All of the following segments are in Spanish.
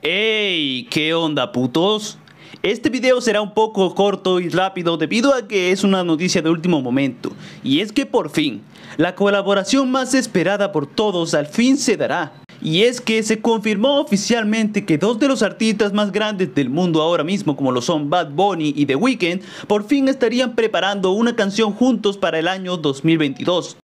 ¡Ey! ¿Qué onda, putos? Este video será un poco corto y rápido debido a que es una noticia de último momento. Y es que por fin, la colaboración más esperada por todos al fin se dará. Y es que se confirmó oficialmente que dos de los artistas más grandes del mundo ahora mismo, como lo son Bad Bunny y The Weeknd, por fin estarían preparando una canción juntos para el año 2022.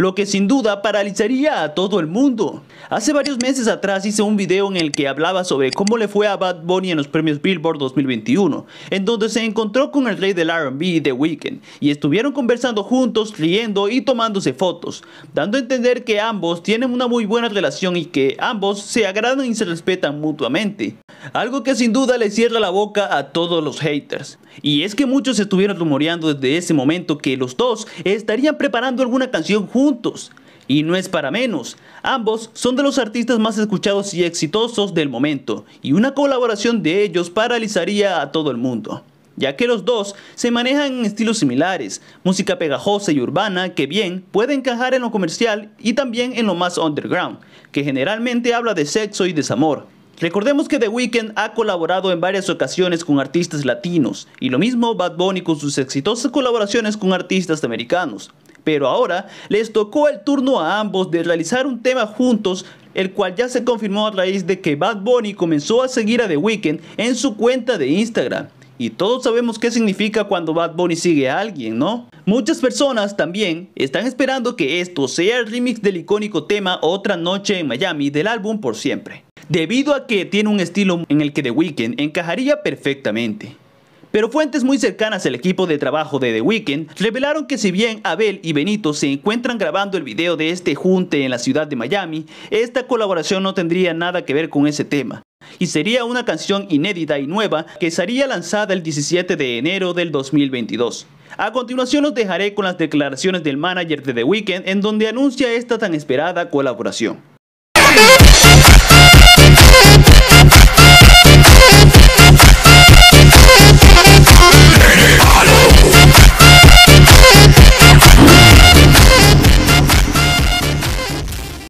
lo que sin duda paralizaría a todo el mundo. Hace varios meses atrás hice un video en el que hablaba sobre cómo le fue a Bad Bunny en los premios Billboard 2021, en donde se encontró con el rey del R&B, The Weeknd, y estuvieron conversando juntos, riendo y tomándose fotos, dando a entender que ambos tienen una muy buena relación y que ambos se agradan y se respetan mutuamente. Algo que sin duda le cierra la boca a todos los haters. Y es que muchos estuvieron rumoreando desde ese momento que los dos estarían preparando alguna canción juntos. Y no es para menos, ambos son de los artistas más escuchados y exitosos del momento, y una colaboración de ellos paralizaría a todo el mundo ya que los dos se manejan en estilos similares, música pegajosa y urbana que bien puede encajar en lo comercial y también en lo más underground, que generalmente habla de sexo y desamor. Recordemos que The Weeknd ha colaborado en varias ocasiones con artistas latinos, y lo mismo Bad Bunny con sus exitosas colaboraciones con artistas americanos. Pero ahora les tocó el turno a ambos de realizar un tema juntos, el cual ya se confirmó a raíz de que Bad Bunny comenzó a seguir a The Weeknd en su cuenta de Instagram. Y todos sabemos qué significa cuando Bad Bunny sigue a alguien, ¿no? Muchas personas también están esperando que esto sea el remix del icónico tema Otra Noche en Miami del álbum Por Siempre debido a que tiene un estilo en el que The Weeknd encajaría perfectamente. Pero fuentes muy cercanas al equipo de trabajo de The Weeknd revelaron que si bien Abel y Benito se encuentran grabando el video de este junte en la ciudad de Miami, esta colaboración no tendría nada que ver con ese tema y sería una canción inédita y nueva que sería lanzada el 17 de enero del 2022. A continuación os dejaré con las declaraciones del manager de The Weeknd en donde anuncia esta tan esperada colaboración.